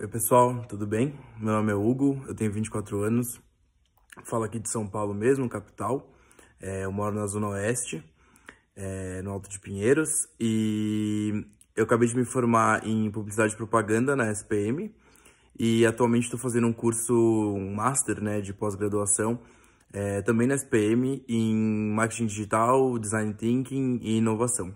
Oi pessoal, tudo bem? Meu nome é Hugo, eu tenho 24 anos, falo aqui de São Paulo mesmo, capital. É, eu moro na Zona Oeste, é, no Alto de Pinheiros, e eu acabei de me formar em Publicidade e Propaganda na SPM, e atualmente estou fazendo um curso, um Master né, de pós-graduação, é, também na SPM, em Marketing Digital, Design Thinking e Inovação.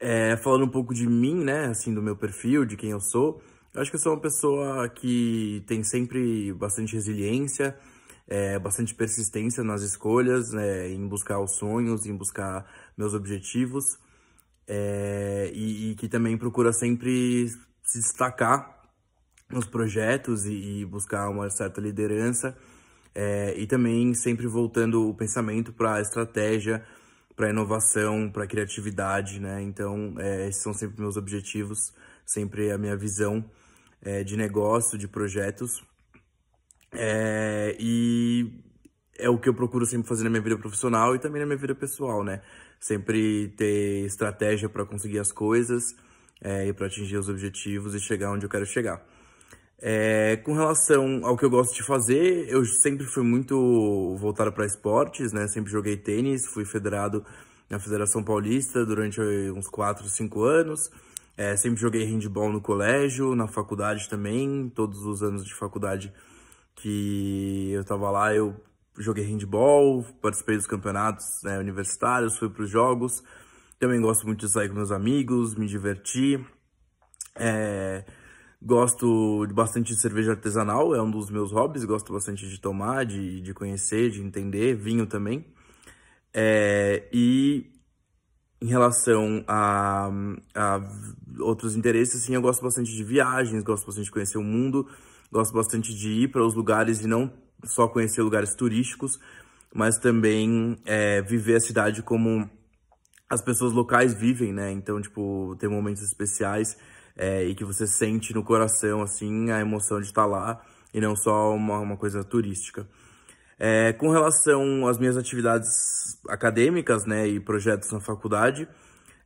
É, falando um pouco de mim, né, assim, do meu perfil, de quem eu sou, eu acho que eu sou uma pessoa que tem sempre bastante resiliência, é, bastante persistência nas escolhas, né, em buscar os sonhos, em buscar meus objetivos, é, e, e, que também procura sempre se destacar nos projetos e, e buscar uma certa liderança, é, e também sempre voltando o pensamento para a estratégia, para inovação, para criatividade, né? Então, é, esses são sempre meus objetivos, sempre a minha visão é, de negócio, de projetos. É, e é o que eu procuro sempre fazer na minha vida profissional e também na minha vida pessoal, né? Sempre ter estratégia para conseguir as coisas é, e para atingir os objetivos e chegar onde eu quero chegar. É, com relação ao que eu gosto de fazer, eu sempre fui muito voltado para esportes, né? Sempre joguei tênis, fui federado na Federação Paulista durante uns 4, 5 anos. É, sempre joguei handball no colégio, na faculdade também, todos os anos de faculdade que eu tava lá, eu joguei handball, participei dos campeonatos né, universitários, fui para os jogos. Também gosto muito de sair com meus amigos, me divertir. É, gosto bastante de cerveja artesanal, é um dos meus hobbies. Gosto bastante de tomar, de, de conhecer, de entender. Vinho também. É, e em relação a, a, outros interesses, assim, eu gosto bastante de viagens, gosto bastante de conhecer o mundo, gosto bastante de ir para os lugares e não só conhecer lugares turísticos, mas também é, viver a cidade como as pessoas locais vivem, né? Então, tipo, tem momentos especiais é, e que você sente no coração, assim, a emoção de estar lá e não só uma, uma coisa turística. É, com relação às minhas atividades acadêmicas né, e projetos na faculdade,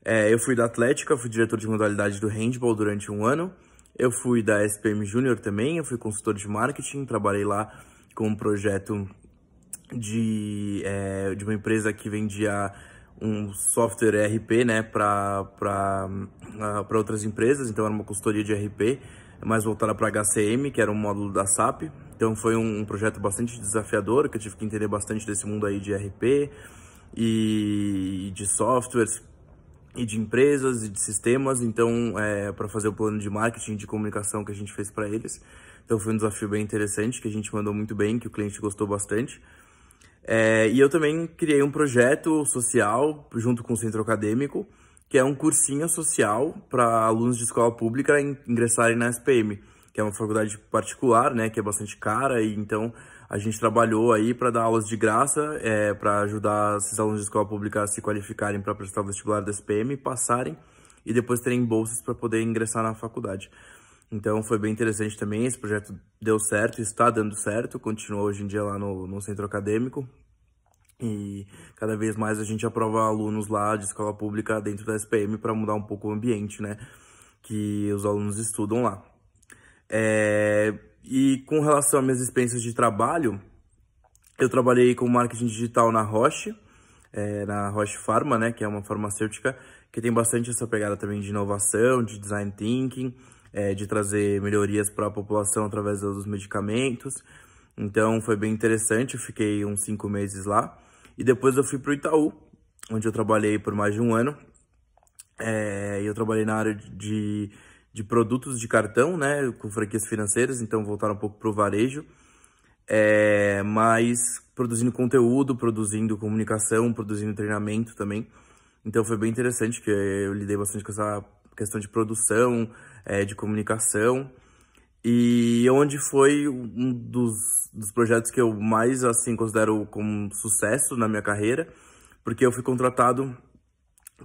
é, eu fui da Atlética, fui diretor de modalidade do handball durante um ano. Eu fui da SPM Júnior também, eu fui consultor de marketing, trabalhei lá com um projeto de, é, de uma empresa que vendia um software ERP né, para hum, outras empresas, então era uma consultoria de ERP é mais voltada para HCM, que era um módulo da SAP. Então foi um, um, projeto bastante desafiador, que eu tive que entender bastante desse mundo aí de RP e, e de softwares e de empresas e de sistemas, então é, para fazer o plano de marketing de comunicação que a gente fez para eles. Então foi um desafio bem interessante que a gente mandou muito bem, que o cliente gostou bastante. É, e eu também criei um projeto social junto com o centro acadêmico, que é um cursinho social para alunos de escola pública ingressarem na SPM, que é uma faculdade particular, né, que é bastante cara, e então a gente trabalhou aí para dar aulas de graça, é, para ajudar esses alunos de escola pública a se qualificarem para prestar o vestibular da SPM, passarem e depois terem bolsas para poder ingressar na faculdade. Então foi bem interessante também, esse projeto deu certo, está dando certo, continua hoje em dia lá no, no centro acadêmico, e cada vez mais a gente aprova alunos lá de escola pública dentro da SPM para mudar um pouco o ambiente, né? Que os alunos estudam lá. É... E com relação às minhas experiências de trabalho, eu trabalhei com marketing digital na Roche, é, na Roche Pharma, né? Que é uma farmacêutica que tem bastante essa pegada também de inovação, de design thinking, é, de trazer melhorias para a população através dos medicamentos. Então foi bem interessante, eu fiquei uns cinco meses lá. E depois eu fui para o Itaú, onde eu trabalhei por mais de um ano. É, eu trabalhei na área de, de produtos de cartão, né, com franquias financeiras, então voltar um pouco para o varejo. É, mas produzindo conteúdo, produzindo comunicação, produzindo treinamento também. Então foi bem interessante, que eu lidei bastante com essa questão de produção, é, de comunicação. E onde foi um dos, dos projetos que eu mais assim considero como sucesso na minha carreira, porque eu fui contratado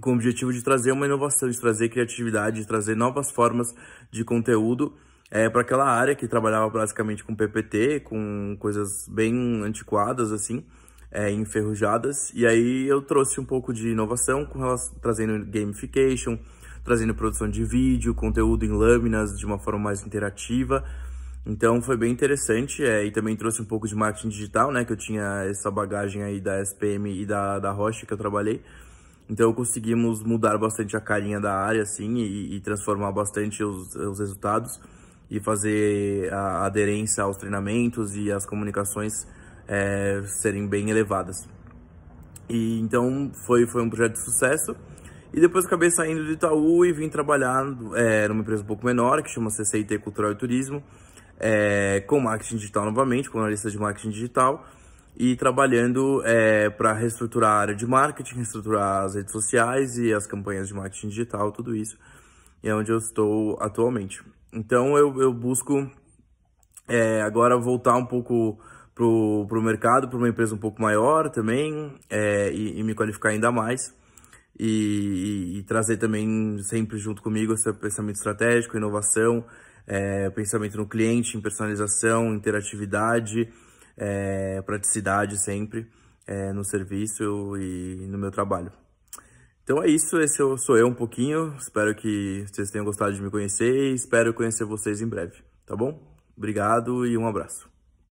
com o objetivo de trazer uma inovação, de trazer criatividade, de trazer novas formas de conteúdo é, eh, para aquela área que trabalhava basicamente com PPT, com coisas bem antiquadas assim, é, enferrujadas. E aí eu trouxe um pouco de inovação, com relação, trazendo gamification, trazendo produção de vídeo, conteúdo em lâminas de uma forma mais interativa. Então foi bem interessante é, e também trouxe um pouco de marketing digital, né? Que eu tinha essa bagagem aí da SPM e da, da Rocha que eu trabalhei. Então conseguimos mudar bastante a carinha da área, assim, e, e transformar bastante os, os, resultados e fazer a aderência aos treinamentos e as comunicações é, serem bem elevadas. E então foi, foi um projeto de sucesso. E depois acabei saindo do Itaú e vim trabalhar é, numa empresa um pouco menor, que chama CCIT Cultural e Turismo, é, com marketing digital novamente, como analista de marketing digital, e trabalhando é, para reestruturar a área de marketing, reestruturar as redes sociais e as campanhas de marketing digital, tudo isso, e é onde eu estou atualmente. Então eu, eu busco é, agora voltar um pouco para o mercado, para uma empresa um pouco maior também, é, e, e me qualificar ainda mais e, e, trazer também sempre junto comigo esse pensamento estratégico, inovação, é, pensamento no cliente, em personalização, interatividade, é, praticidade sempre é, no serviço e no meu trabalho. Então é isso, esse sou eu um pouquinho, espero que vocês tenham gostado de me conhecer e espero conhecer vocês em breve, tá bom? Obrigado e um abraço.